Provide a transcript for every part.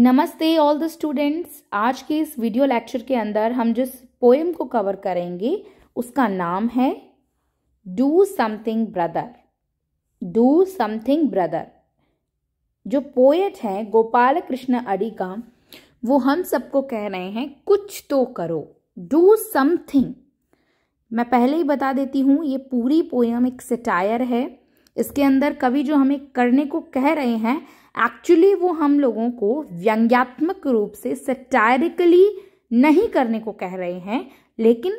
नमस्ते all the students आज के इस वीडियो लेक्चर के अंदर हम जिस पोएम को कवर करेंगे उसका नाम है do something brother do something brother जो पोएट है गोपाल कृष्ण अड़ी का वो हम सबको कह रहे हैं कुछ तो करो डू समथिंग मैं पहले ही बता देती हूँ ये पूरी पोयम एक सिटायर है इसके अंदर कवि जो हमें करने को कह रहे हैं एक्चुअली वो हम लोगों को व्यंग्यात्मक रूप से सटायरिकली नहीं करने को कह रहे हैं लेकिन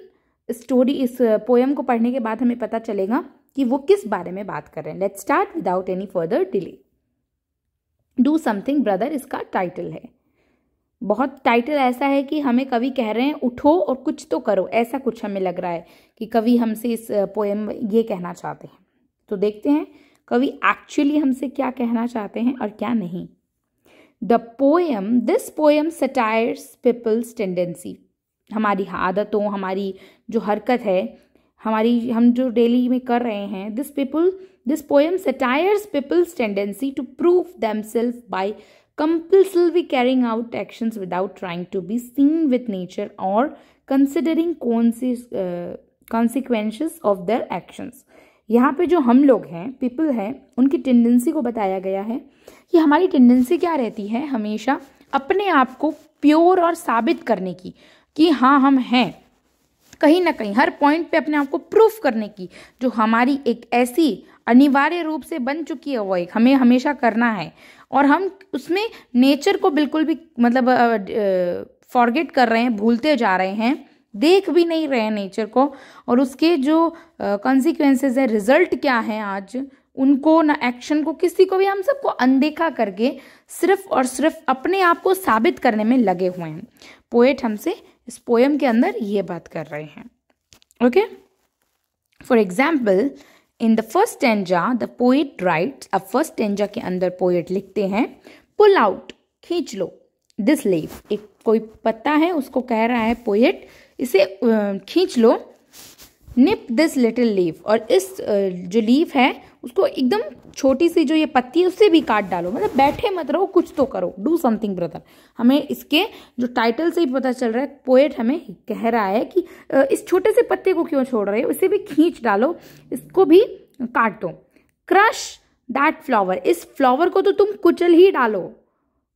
स्टोरी इस पोएम को पढ़ने के बाद हमें पता चलेगा कि वो किस बारे में बात कर रहे हैं let start without any further delay do something brother इसका टाइटल है बहुत टाइटल ऐसा है कि हमें कवि कह रहे हैं उठो और कुछ तो करो ऐसा कुछ हमें लग रहा है कि कवि हमसे इस पोएम ये कहना चाहते हैं तो देखते हैं कवि एक्चुअली हमसे क्या कहना चाहते हैं और क्या नहीं the poem this poem satires people's tendency हमारी आदतों हमारी जो हरकत है हमारी हम जो डेली में कर रहे हैं this people this poem satires people's tendency to prove them self by compulsively carrying out actions without trying to be seen with nature or considering uh, consequences of their actions यहाँ पे जो हम लोग हैं पीपल हैं उनकी tendency को बताया गया है कि हमारी टेंडेंसी क्या रहती है हमेशा अपने आप को प्योर और साबित करने की कि हाँ हम हैं कहीं ना कहीं हर पॉइंट पे अपने आप को प्रूफ करने की जो हमारी एक ऐसी अनिवार्य रूप से बन चुकी है वो एक हमें हमेशा करना है और हम उसमें नेचर को बिल्कुल भी मतलब फॉरगेट कर रहे हैं भूलते जा रहे हैं देख भी नहीं रहे नेचर को और उसके जो कॉन्सिक्वेंसेज है रिजल्ट क्या है आज उनको ना एक्शन को किसी को भी हम सबको अनदेखा करके सिर्फ और सिर्फ अपने आप को साबित करने में लगे हुए हैं पोएट हमसे इस पोएम के अंदर ये बात कर रहे हैं okay for example in the first stanza the poet right अब फर्स्ट एंजा के अंदर पोएट लिखते हैं पुल आउट खींच लो दिस लीफ एक कोई पत्ता है उसको कह रहा है पोएट इसे खींच लो निप दिस लिटिल लीफ और इस जो लीफ है उसको एकदम छोटी सी जो ये पत्ती है उससे भी काट डालो मतलब बैठे मत रहो कुछ तो करो डू समथिंग ब्रदर हमें इसके जो टाइटल से ही पता चल रहा है पोएट हमें कह रहा है कि इस छोटे से पत्ते को क्यों छोड़ रहे हो इसे भी खींच डालो इसको भी काट दो क्रश दैट फ्लावर इस फ्लावर को तो तुम कुचल ही डालो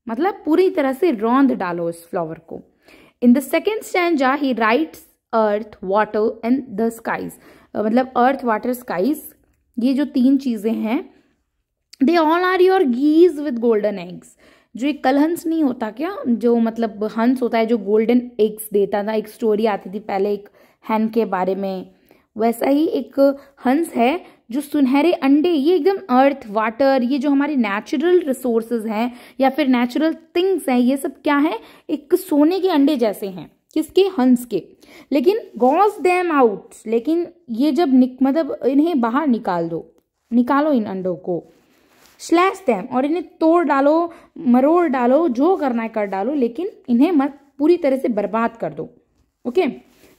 मतलब पूरी तरह से रौंद डालो इस फ्लावर को in the second stanza he writes earth water and the skies मतलब अर्थ वाटर स्काईज ये जो तीन चीज़ें हैं they all are your geese with golden eggs जो एक कलहंस नहीं होता क्या जो मतलब हंस होता है जो गोल्डन एग्स देता था एक स्टोरी आती थी पहले एक हैन के बारे में वैसा ही एक हंस है जो सुनहरे अंडे ये एकदम अर्थ वाटर ये जो हमारे नेचुरल रिसोर्सेज हैं या फिर नेचुरल थिंग्स हैं ये सब क्या है एक सोने के अंडे जैसे हैं किसके हंस के लेकिन गॉस डैम आउट लेकिन ये जब निक मतलब इन्हें बाहर निकाल दो निकालो इन अंडों को स्लैश डैम और इन्हें तोड़ डालो मरोड़ डालो जो करना है कर डालो लेकिन इन्हें मत पूरी तरह से बर्बाद कर दो okay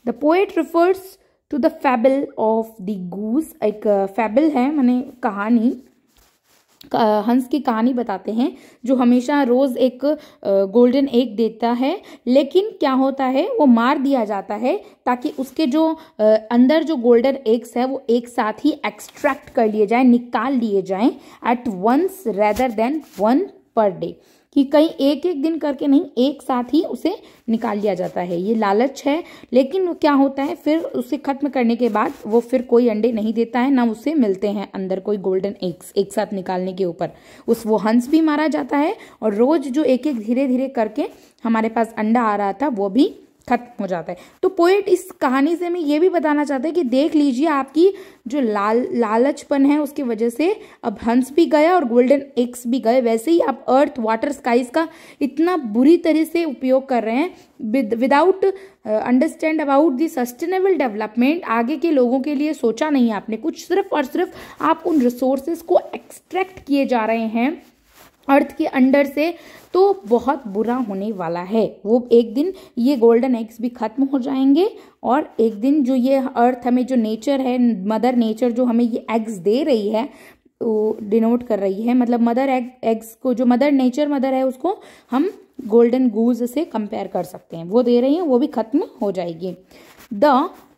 the poet refers to the fable of the goose एक फैबल uh, है मैंने कहानी uh, हंस की कहानी बताते हैं जो हमेशा रोज़ एक गोल्डन uh, एग देता है लेकिन क्या होता है वो मार दिया जाता है ताकि उसके जो अंदर जो गोल्डन एग्स है वो एक साथ ही एक्सट्रैक्ट कर लिए जाए निकाल लिए जाए at once rather than one per day कि कहीं एक एक दिन करके नहीं एक साथ ही उसे निकाल लिया जाता है ये लालच है लेकिन क्या होता है फिर उसे खत्म करने के बाद वो फिर कोई अंडे नहीं देता है ना उसे मिलते हैं अंदर कोई गोल्डन एग्स एक साथ निकालने के ऊपर उस वो हंस भी मारा जाता है और रोज जो एक एक धीरे धीरे करके हमारे पास अंडा आ रहा था वो भी खत्म हो जाता है तो पोएट इस कहानी से हमें ये भी बताना चाहता है कि देख लीजिए आपकी जो लाल लालचपन है उसकी वजह से अब हंस भी गया और गोल्डन एक्स भी गए वैसे ही आप अर्थ वाटर स्काइज का इतना बुरी तरह से उपयोग कर रहे हैं without understand about the sustainable development आगे के लोगों के लिए सोचा नहीं आपने कुछ सिर्फ और सिर्फ आप उन रिसोर्सेज को एक्सट्रैक्ट किए जा रहे हैं अर्थ के अंडर से तो बहुत बुरा होने वाला है वो एक दिन ये गोल्डन एग्स भी खत्म हो जाएंगे और एक दिन जो ये अर्थ हमें जो नेचर है मदर नेचर जो हमें ये एग्स दे रही है वो डिनोट कर रही है मतलब मदर एग एग्स को जो मदर नेचर मदर है उसको हम गोल्डन गूज से कंपेयर कर सकते हैं वो दे रही हैं वो भी खत्म हो जाएगी द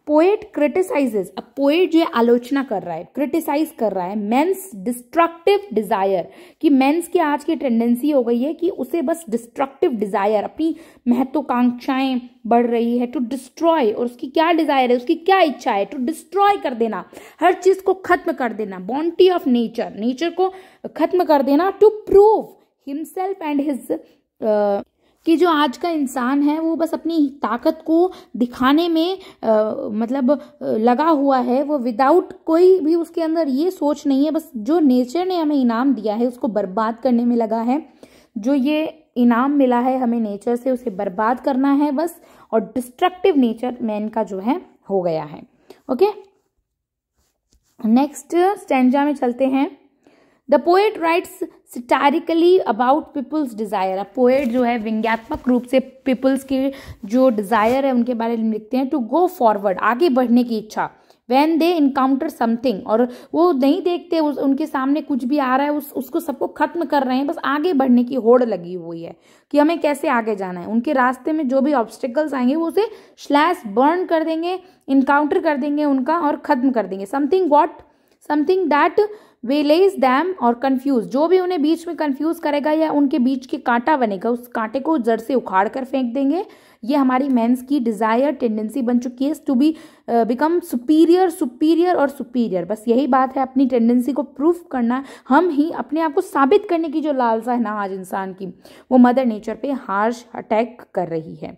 पोएट क्रिटिसाइजेस अब पोएट जो आलोचना कर रहा है क्रिटिसाइज कर रहा है मेंस डिस्ट्रक्टिव डिजायर कि मेंस की आज की टेंडेंसी हो गई है कि उसे बस डिस्ट्रक्टिव डिजायर अपनी महत्वाकांक्षाएं बढ़ रही है टू डिस्ट्रॉय और उसकी क्या डिजायर है उसकी क्या इच्छा है टू डिस्ट्रॉय कर देना हर चीज को खत्म कर देना बॉन्टी ऑफ नेचर नेचर को खत्म कर देना to prove himself and his कि जो आज का इंसान है वो बस अपनी ताकत को दिखाने में आ, मतलब लगा हुआ है वो विदाउट कोई भी उसके अंदर ये सोच नहीं है बस जो नेचर ने हमें इनाम दिया है उसको बर्बाद करने में लगा है जो ये इनाम मिला है हमें नेचर से उसे बर्बाद करना है बस और डिस्ट्रक्टिव नेचर मैन का जो है हो गया है ओके नेक्स्ट स्टेंजा में चलते हैं the poet writes satirically about people's desire अब पोएट जो है व्यंग्यात्मक रूप से पीपल्स के जो डिज़ायर है उनके बारे में लिखते हैं टू गो फॉरवर्ड आगे बढ़ने की इच्छा वैन दे इनकाउंटर समथिंग और वो नहीं देखते उस उनके सामने कुछ भी आ रहा है उस उसको सबको ख़त्म कर रहे हैं बस आगे बढ़ने की होड़ लगी हुई है कि हमें कैसे आगे जाना है उनके रास्ते में जो भी ऑब्स्टिकल्स आएंगे वो उसे स्लैश बर्न कर देंगे इनकाउंटर कर देंगे उनका और ख़त्म कर देंगे something what something that way lays them और कन्फ्यूज जो भी उन्हें बीच में कन्फ्यूज करेगा या उनके बीच के कांटा बनेगा उस कांटे को जड़ से उखाड़ कर फेंक देंगे ये हमारी मेंस की डिज़ायर टेंडेंसी बन चुकी है to be become superior superior और सुपीरियर बस यही बात है अपनी टेंडेंसी को प्रूफ करना हम ही अपने आप को साबित करने की जो लालसा है ना आज इंसान की वो मदर नेचर पे हार्श अटैक कर रही है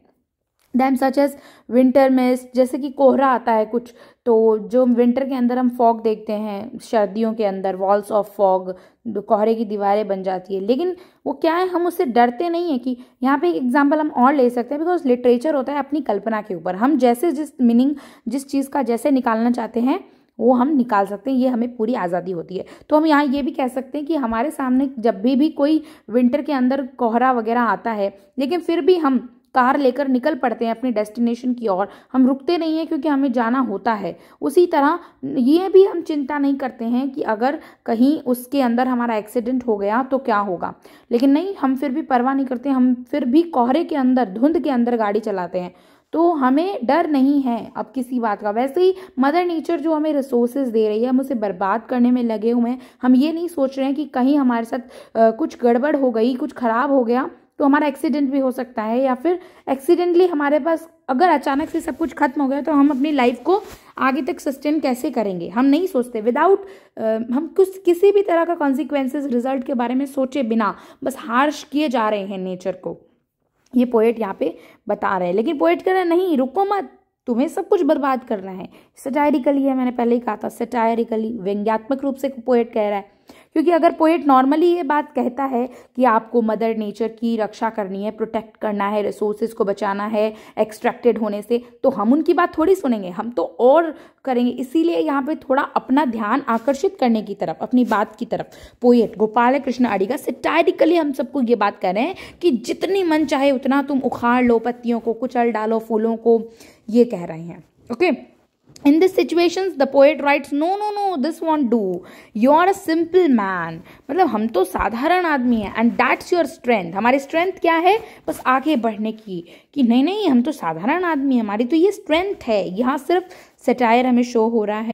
डैम सच एज विंटर में जैसे कि कोहरा आता है कुछ तो जो विंटर के अंदर हम फॉग देखते हैं सर्दियों के अंदर वॉल्स ऑफ फॉग कोहरे की दीवारें बन जाती है लेकिन वो क्या है हम उससे डरते नहीं है कि यहाँ पे एक एग्जाम्पल हम और ले सकते हैं बिकॉज लिटरेचर होता है अपनी कल्पना के ऊपर हम जैसे जिस मीनिंग जिस चीज़ का जैसे निकालना चाहते हैं वो हम निकाल सकते हैं ये हमें पूरी आज़ादी होती है तो हम यहाँ ये भी कह सकते हैं कि हमारे सामने जब भी भी कोई विंटर के अंदर कोहरा वगैरह आता है लेकिन फिर भी हम कार लेकर निकल पड़ते हैं अपने डेस्टिनेशन की ओर हम रुकते नहीं हैं क्योंकि हमें जाना होता है उसी तरह ये भी हम चिंता नहीं करते हैं कि अगर कहीं उसके अंदर हमारा एक्सीडेंट हो गया तो क्या होगा लेकिन नहीं हम फिर भी परवाह नहीं करते हम फिर भी कोहरे के अंदर धुंध के अंदर गाड़ी चलाते हैं तो हमें डर नहीं है अब किसी बात का वैसे ही मदर नेचर जो हमें रिसोर्सेज दे रही है हम उसे बर्बाद करने में लगे हुए हैं हम ये नहीं सोच रहे हैं कि कहीं हमारे साथ कुछ गड़बड़ हो गई कुछ ख़राब हो गया तो हमारा एक्सीडेंट भी हो सकता है या फिर एक्सीडेंटली हमारे पास अगर अचानक से सब कुछ खत्म हो गया तो हम अपनी लाइफ को आगे तक सस्टेन कैसे करेंगे हम नहीं सोचते विदाउट हम कुछ किसी भी तरह का कॉन्सिक्वेंसेज रिजल्ट के बारे में सोचे बिना बस हार्श किए जा रहे हैं नेचर को ये पोएट यहाँ पे बता रहे हैं लेकिन पोएट कह रहे नहीं रुको मत तुम्हें सब कुछ बर्बाद करना है सटायरिकली है मैंने पहले ही कहा था सटायरिकली व्यंग्यात्मक रूप से पोएट कह रहा है क्योंकि अगर पोएट नॉर्मली ये बात कहता है कि आपको मदर नेचर की रक्षा करनी है प्रोटेक्ट करना है रिसोर्सेज को बचाना है एक्सट्रैक्टेड होने से तो हम उनकी बात थोड़ी सुनेंगे हम तो और करेंगे इसीलिए यहाँ पे थोड़ा अपना ध्यान आकर्षित करने की तरफ अपनी बात की तरफ पोएट गोपाल कृष्ण आडिगा सिटायरिकली हम सबको ये बात कर रहे हैं कि जितनी मन चाहे उतना तुम उखाड़ लो पत्तियों को कुचल डालो फूलों को ये कह रहे हैं okay in this situation the poet writes no no no this won't do you are a simple man मतलब हम तो साधारण आदमी हैं एंड दैट्स योर स्ट्रेंथ हमारी स्ट्रेंथ क्या है बस आगे बढ़ने की कि नहीं नहीं हम तो साधारण आदमी हैं हमारी तो ये स्ट्रेंथ है यहाँ सिर्फ सेटायर हमें शो हो रहा है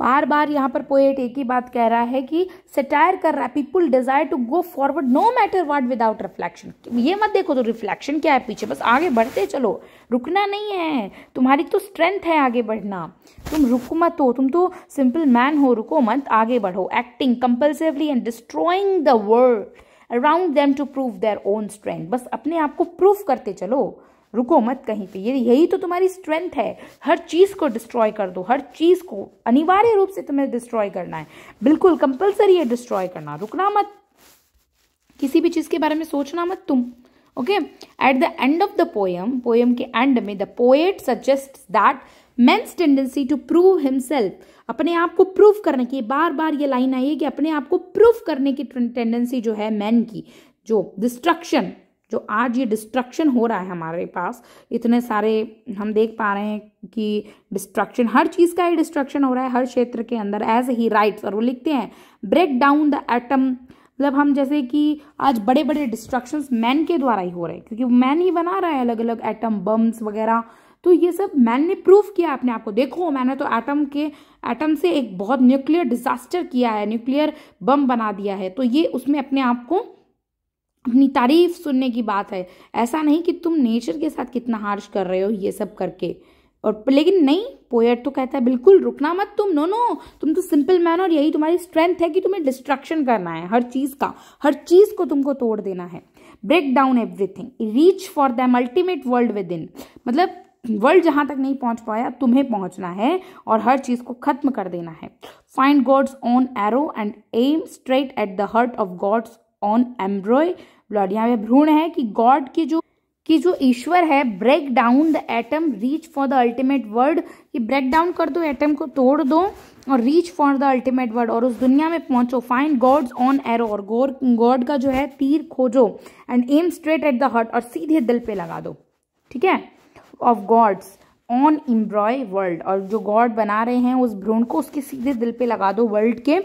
बार बार यहाँ पर पोएट एक ही बात कह रहा है कि सटायर कर रहा है people desire to go forward no matter what without reflection ये मत देखो तो रिफ्लेक्शन क्या है पीछे बस आगे बढ़ते चलो रुकना नहीं है तुम्हारी तो स्ट्रेंथ है आगे बढ़ना तुम रुको मत हो तुम तो सिंपल मैन हो रुको मत आगे बढ़ो acting compulsively and destroying the world around them to prove their own strength बस अपने आप को प्रूव करते चलो रुको मत कहीं पे ये यही तो तुम्हारी स्ट्रेंथ है हर चीज़ को डिस्ट्रॉय कर दो हर चीज़ को अनिवार्य रूप से तुम्हें डिस्ट्रॉय करना है बिल्कुल कंपलसरी है डिस्ट्रॉय करना रुकना मत किसी भी चीज़ के बारे में सोचना मत तुम okay at the end of the poem poem के एंड में the poet suggest that men's tendency to prove himself अपने आप को प्रूव करने की बार बार ये लाइन आई है कि अपने आप को प्रूव करने की टेंडेंसी जो है मैन की जो डिस्ट्रक्शन जो आज ये डिस्ट्रक्शन हो रहा है हमारे पास इतने सारे हम देख पा रहे हैं कि डिस्ट्रक्शन हर चीज़ का ही डिस्ट्रक्शन हो रहा है हर क्षेत्र के अंदर एज ही राइट्स और वो लिखते हैं ब्रेक डाउन द एटम मतलब हम जैसे कि आज बड़े बड़े डिस्ट्रक्शन मैन के द्वारा ही हो रहे हैं क्योंकि मैन ही बना रहा है अलग अलग एटम बम्स वगैरह तो ये सब मैन ने प्रूव किया अपने आप को देखो मैंने तो एटम के एटम से एक बहुत न्यूक्लियर डिजास्टर किया है न्यूक्लियर बम बना दिया है तो ये उसमें अपने आप को अपनी तारीफ सुनने की बात है ऐसा नहीं कि तुम नेचर के साथ कितना हार्श कर रहे हो ये सब करके और लेकिन नहीं पोएट तो कहता है बिल्कुल रुकना मत तुम नो नो तुम तो सिंपल मैन और यही तुम्हारी स्ट्रेंथ है कि तुम्हें डिस्ट्रक्शन करना है हर चीज़ का हर चीज़ को तुमको तोड़ देना है break down everything reach for them ultimate world within मतलब वर्ल्ड जहाँ तक नहीं पहुँच पाया तुम्हें पहुँचना है और हर चीज़ को खत्म कर देना है find God's own arrow and aim straight at the heart of God's own embryo blood यहाँ पे भ्रूण है कि गॉड की जो कि जो ईश्वर है break down the atom reach for the ultimate word कि ब्रेक डाउन कर दो एटम को तोड़ दो और reach for the ultimate word और उस दुनिया में पहुंचो फाइन गॉड्स ऑन एरो और गोर गॉड का जो है तीर खोजो and aim straight at the heart और सीधे दिल पे लगा दो ठीक है of God's own embryo world और जो गॉड बना रहे हैं उस भ्रूण को उसके सीधे दिल पे लगा दो वर्ल्ड के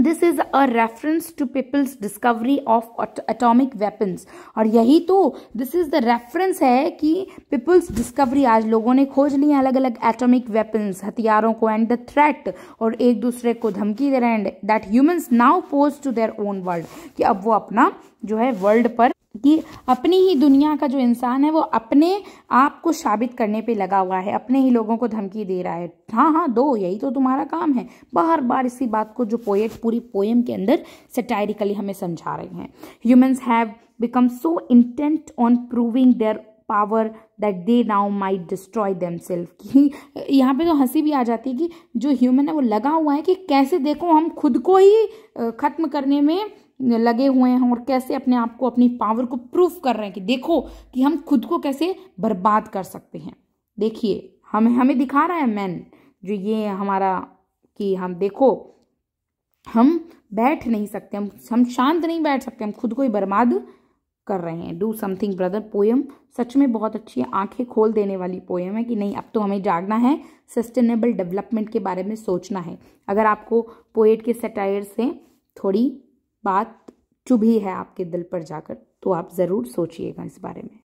this is a reference to people's discovery of atomic weapons और यही तो दिस इज द रेफरेंस है कि पीपल्स डिस्कवरी आज लोगों ने खोज ली अलग अलग एटॉमिक वेपन्स हथियारों को एंड द थ्रेट और एक दूसरे को धमकी दे रहे हैं that humans now pose to their own world कि अब वो अपना जो है वर्ल्ड पर कि अपनी ही दुनिया का जो इंसान है वो अपने आप को साबित करने पे लगा हुआ है अपने ही लोगों को धमकी दे रहा है हाँ हाँ दो यही तो तुम्हारा काम है बार बार इसी बात को जो पोएट पूरी पोएम के अंदर सेटायरिकली हमें समझा रहे हैं humans have become so intent on proving their power that they now may destroy them self कि यहाँ पे तो हंसी भी आ जाती है कि जो ह्यूमन है वो लगा हुआ है कि कैसे देखो हम खुद को ही ख़त्म करने में लगे हुए हैं और कैसे अपने आप को अपनी पावर को प्रूफ कर रहे हैं कि देखो कि हम खुद को कैसे बर्बाद कर सकते हैं देखिए हम हमें दिखा रहा है मैन जो ये हमारा कि हम देखो हम बैठ नहीं सकते हम हम शांत नहीं बैठ सकते हम खुद को ही बर्बाद कर रहे हैं डू समथिंग ब्रदर पोएम सच में बहुत अच्छी है आंखें खोल देने वाली पोएम है कि नहीं अब तो हमें जागना है सस्टेनेबल डेवलपमेंट के बारे में सोचना है अगर आपको पोएट के सटायर से थोड़ी बात चुभी है आपके दिल पर जाकर तो आप ज़रूर सोचिएगा इस बारे में